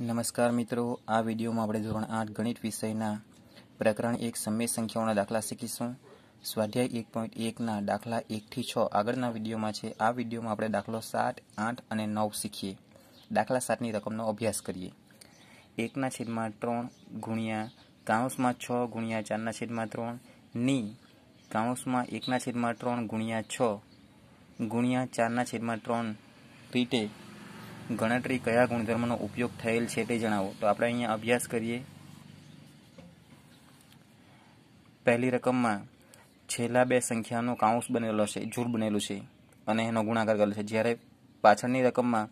નમસ્કાર મિત્રો આ વિડીયોમાં આપણે ધોરણ આઠ ગણિત વિષયના પ્રકરણ એક સમય સંખ્યાઓના દાખલા શીખીશું સ્વાધ્યાય એક પોઈન્ટ એકના દાખલા એકથી છ આગળના વિડીયોમાં છે આ વિડીયોમાં આપણે દાખલો સાત આઠ અને નવ શીખીએ દાખલા સાતની રકમનો અભ્યાસ કરીએ એકના છેદમાં ત્રણ ગુણ્યા કાઉન્સમાં છ ગુણ્યા ચારના છેદમાં ત્રણ ની કાઉન્સમાં એકના છેદમાં ત્રણ ગુણ્યા છ ગુણ્યા ચારના છેદમાં ત્રણ રીતે ગણતરી કયા ગુણધર્મનો ઉપયોગ થયેલ છે તે જણાવો તો આપણે અહીંયા અભ્યાસ કરીએ પહેલી રકમમાં છેલ્લા બે સંખ્યાનો કાઉન્સ બનેલો છે જૂર બનેલું છે અને એનો ગુણાકાર કરેલો છે જ્યારે પાછળની રકમમાં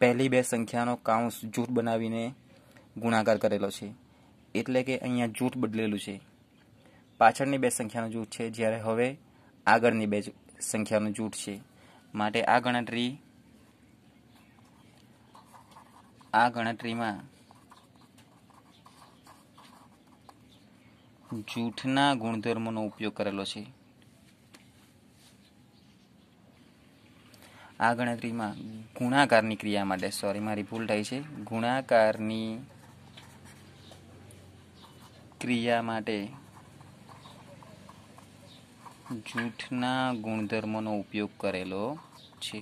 પહેલી બે સંખ્યાનો કાઉન્સ જૂથ બનાવીને ગુણાકાર કરેલો છે એટલે કે અહીંયા જૂથ બદલેલું છે પાછળની બે સંખ્યાનું જૂથ છે જ્યારે હવે આગળની બે સંખ્યાનું જૂથ છે માટે આ ગણતરી આ ગણતરીમાં જૂઠના ગુણધર્મોનો ઉપયોગ કરેલો છે આ ગણતરીમાં ગુણાકારની ક્રિયા માટે સોરી મારી ભૂલ થાય છે ગુણાકારની ક્રિયા માટે જૂઠના ગુણધર્મોનો ઉપયોગ કરેલો છે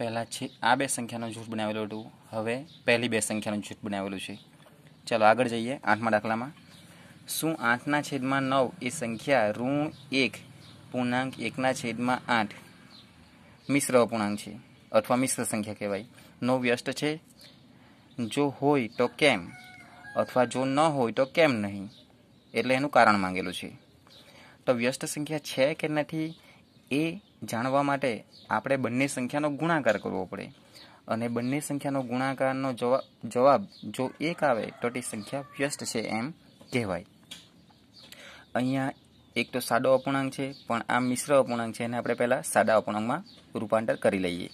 પહેલાં છે આ બે સંખ્યાનું જૂથ બનાવેલું હતું હવે પહેલી બે સંખ્યાનું જૂથ બનાવેલું છે ચાલો આગળ જઈએ આઠમા દાખલામાં શું આઠના છેદમાં નવ એ સંખ્યા ઋણ એક પૂર્ણાંક એકના છેદમાં આઠ મિશ્ર અપૂર્ણાંક છે અથવા મિશ્ર સંખ્યા કહેવાય નો વ્યસ્ત છે જો હોય તો કેમ અથવા જો ન હોય તો કેમ નહીં એટલે એનું કારણ માંગેલું છે તો વ્યસ્ત સંખ્યા છે કે નથી એ જાણવા માટે આપણે બંને સંખ્યાનો ગુણાકાર કરવો પડે અને બંને સંખ્યાનો ગુણાકારનો જવાબ જો એક આવે તો તે સંખ્યા વ્યસ્ત છે એમ કહેવાય અહીંયા એક તો સાદો અપૂર્ણાંક છે પણ આ મિશ્ર અપૂર્ણાંક છે એને આપણે પહેલાં સાદા અપૂર્ણાંકમાં રૂપાંતર કરી લઈએ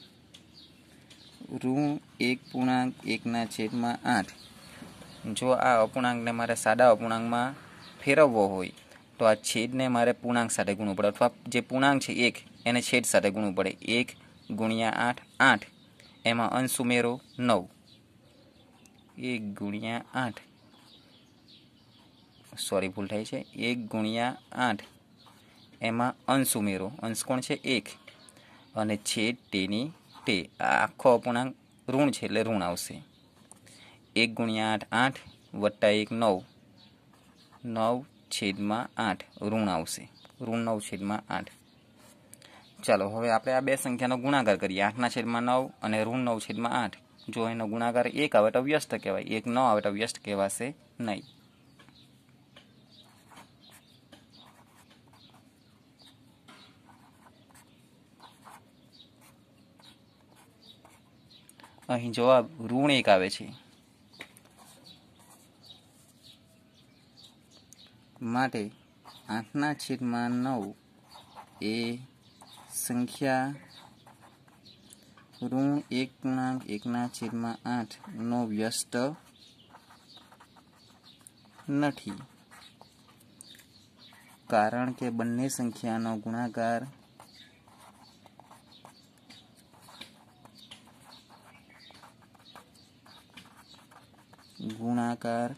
ઋણ એક પૂર્ણાંક એકના છેદમાં આઠ જો આ અપૂર્ણાંકને મારે સાદા અપૂર્ણાંકમાં ફેરવવો હોય તો આ છેદને મારે પૂર્ણાંક સાથે ગુણવું પડે અથવા જે પૂર્ણાંક છે એક એને છેદ સાથે ગુણવું પડે એક ગુણ્યા આઠ આઠ એમાં અંશ ઉમેરો નવ એક ગુણ્યા આઠ સોરી ભૂલ થાય છે એક ગુણ્યા આઠ એમાં અંશ ઉમેરો અંશ કોણ છે એક અને છેદ તેની તે આખો અપૂર્ણાંક ઋણ છે એટલે ઋણ આવશે એક ગુણ્યા આઠ આઠ વત્તા એક નવ નવ છેદમાં આઠ ઋણ આવશે ઋણ નવ છેદમાં આઠ ચાલો હવે આપણે આ બે સંખ્યાનો ગુણાકાર કરીએ આઠના છેદમાં નવ અને ઋણ નવ છેદમાં આઠ જો એનો ગુણાકાર એક આવે તો વ્યસ્ત કહેવાય એક ન આવે તો વ્યસ્ત કહેવાશે નહીં અહીં જવાબ ઋણ એક આવે છે माटे 8/9 ए संख्या ऋण 1 * 1/8 નો વ્યસ્ત નથી કારણ કે બંને સંખ્યાનો ગુણાકાર ગુણાકાર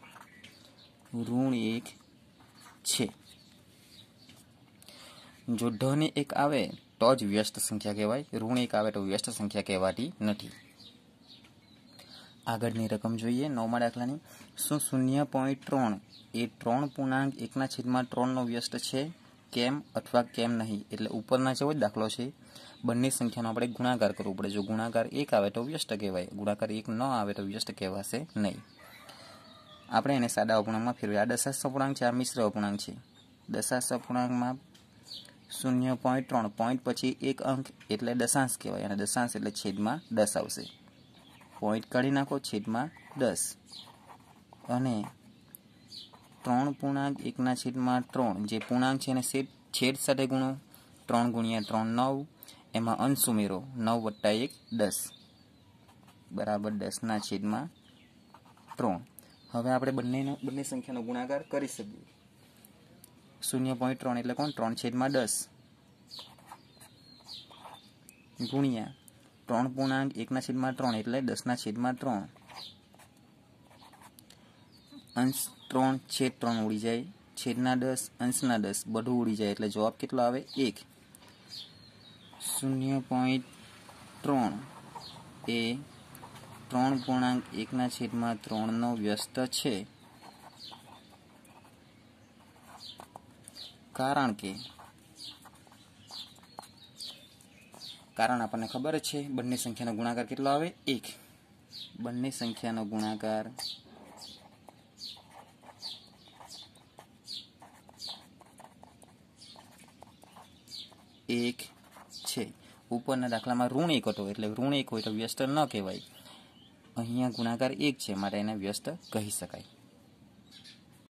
-1 છે જો ઢને એક આવે તો જ વ્યસ્ત સંખ્યા કહેવાય ઋણ એક આવે તો વ્યસ્ત સંખ્યા કહેવાતી નથી આગળની રકમ જોઈએ નવમા દાખલાની શું શૂન્ય પોઈન્ટ ત્રણ એ ત્રણ પૂર્ણાંક એકના છેદમાં ત્રણનો વ્યસ્ત છે કેમ અથવા કેમ નહીં એટલે ઉપરના જેવો જ દાખલો છે બંને સંખ્યાનો આપણે ગુણાકાર કરવો પડે જો ગુણાકાર એક આવે તો વ્યસ્ત કહેવાય ગુણાકાર એક ન આવે તો વ્યસ્ત કહેવાશે નહીં આપણે એને સાદા અપૂર્ણાંકમાં ફેરવીએ આ દશાંશ અપૂર્ણાંક છે આ મિશ્ર અપૂર્ણાંક છે દશાંશ અપૂર્ણાંકમાં શૂન્ય પોઈન્ટ ત્રણ પોઈન્ટ પછી એક અંક એટલે દશાંશ કહેવાય અને દશાંશ એટલે છેદમાં દસ આવશે પોઈન્ટ કાઢી નાખો છેદમાં દસ અને ત્રણ પૂર્ણાંક એકના છેદમાં ત્રણ જે પૂર્ણાંક છે એને છેદ સાથે ગુણો ત્રણ ગુણ્યા ત્રણ નવ એમાં અંશ ઉમેરો નવ વત્તા એક દસ બરાબર દસના છેદમાં ત્રણ હવે આપણે બંનેનો બંને સંખ્યાનો ગુણાકાર કરી શકીએ શૂન્ય પોઈન્ટ ત્રણ એટલે કોણ ત્રણ છેદમાં દસ ગુણ્યા ત્રણ પૂર્ણાંક એકના છેદમાં ત્રણ એટલે દસના છેદમાં ત્રણ અંશ ત્રણ છેદ ત્રણ ઉડી જાય છેદના દસ અંશના દસ બધું ઉડી જાય એટલે જવાબ કેટલો આવે એક શૂન્ય પોઈન્ટ ત્રણ એ ત્રણ પૂર્ણાંક એકના છેદમાં ત્રણનો વ્યસ્ત છે કારણ કે કારણ આપણને ખબર છે બંને સંખ્યાનો ગુણાકાર કેટલો આવે એક બંને સંખ્યાનો ગુણાકાર એક છે ઉપરના દાખલામાં ઋણ એક હતો એટલે ઋણ એક હોય તો વ્યસ્ત ન કહેવાય અહીંયા ગુણાકાર એક છે માટે એને વ્યસ્ત કહી શકાય